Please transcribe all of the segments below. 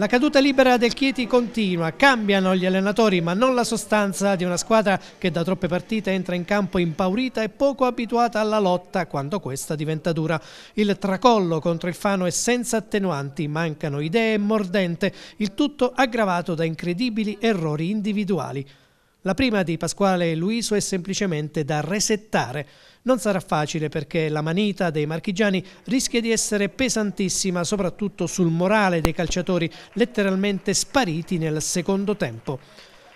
La caduta libera del Chieti continua, cambiano gli allenatori ma non la sostanza di una squadra che da troppe partite entra in campo impaurita e poco abituata alla lotta quando questa diventa dura. Il tracollo contro il Fano è senza attenuanti, mancano idee e mordente, il tutto aggravato da incredibili errori individuali. La prima di Pasquale e Luiso è semplicemente da resettare. Non sarà facile perché la manita dei marchigiani rischia di essere pesantissima soprattutto sul morale dei calciatori letteralmente spariti nel secondo tempo.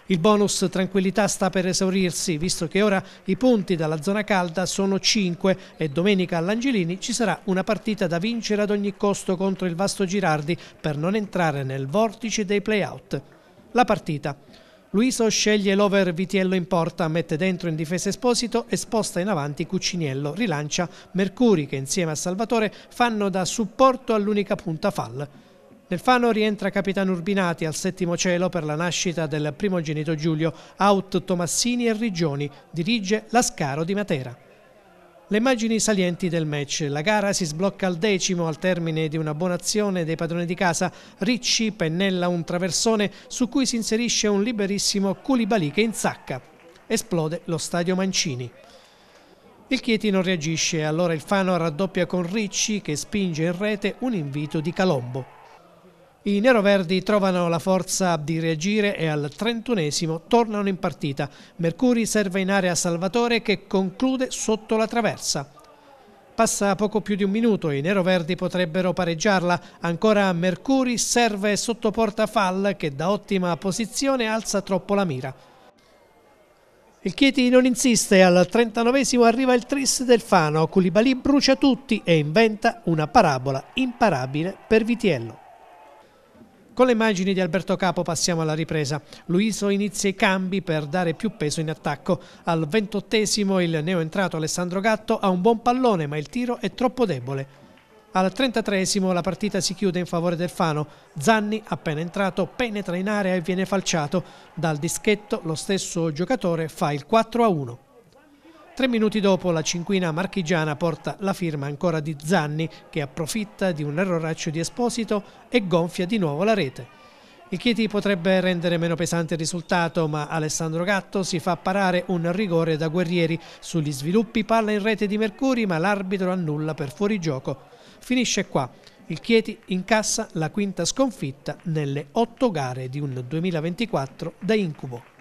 Il bonus tranquillità sta per esaurirsi, visto che ora i punti dalla zona calda sono 5 e domenica all'Angelini ci sarà una partita da vincere ad ogni costo contro il Vasto Girardi per non entrare nel vortice dei play-out. La partita. Luiso sceglie l'over Vitiello in porta, mette dentro in difesa Esposito e sposta in avanti Cucciniello, rilancia Mercuri che insieme a Salvatore fanno da supporto all'unica punta Fall. Nel Fano rientra capitano Urbinati al settimo cielo per la nascita del primogenito Giulio, out Tomassini e Rigioni, dirige l'Ascaro di Matera. Le immagini salienti del match. La gara si sblocca al decimo al termine di una buona azione dei padroni di casa. Ricci pennella un traversone su cui si inserisce un liberissimo Culibali che insacca. Esplode lo stadio Mancini. Il Chieti non reagisce, allora il Fano raddoppia con Ricci che spinge in rete un invito di Calombo. I neroverdi trovano la forza di reagire e al 31 esimo tornano in partita. Mercuri serve in area Salvatore che conclude sotto la traversa. Passa poco più di un minuto, i neroverdi potrebbero pareggiarla. Ancora Mercuri serve sotto porta Fall che da ottima posizione alza troppo la mira. Il Chieti non insiste, al 39 esimo arriva il tris del Fano, Culibali brucia tutti e inventa una parabola imparabile per Vitiello. Con le immagini di Alberto Capo passiamo alla ripresa. Luiso inizia i cambi per dare più peso in attacco. Al ventottesimo il neoentrato Alessandro Gatto ha un buon pallone ma il tiro è troppo debole. Al 33 la partita si chiude in favore del Fano. Zanni, appena entrato, penetra in area e viene falciato. Dal dischetto lo stesso giocatore fa il 4 a 1. Tre minuti dopo la cinquina marchigiana porta la firma ancora di Zanni che approfitta di un erroraccio di Esposito e gonfia di nuovo la rete. Il Chieti potrebbe rendere meno pesante il risultato, ma Alessandro Gatto si fa parare un rigore da guerrieri. Sugli sviluppi palla in rete di Mercuri, ma l'arbitro annulla per fuorigioco. Finisce qua. Il Chieti incassa la quinta sconfitta nelle otto gare di un 2024 da incubo.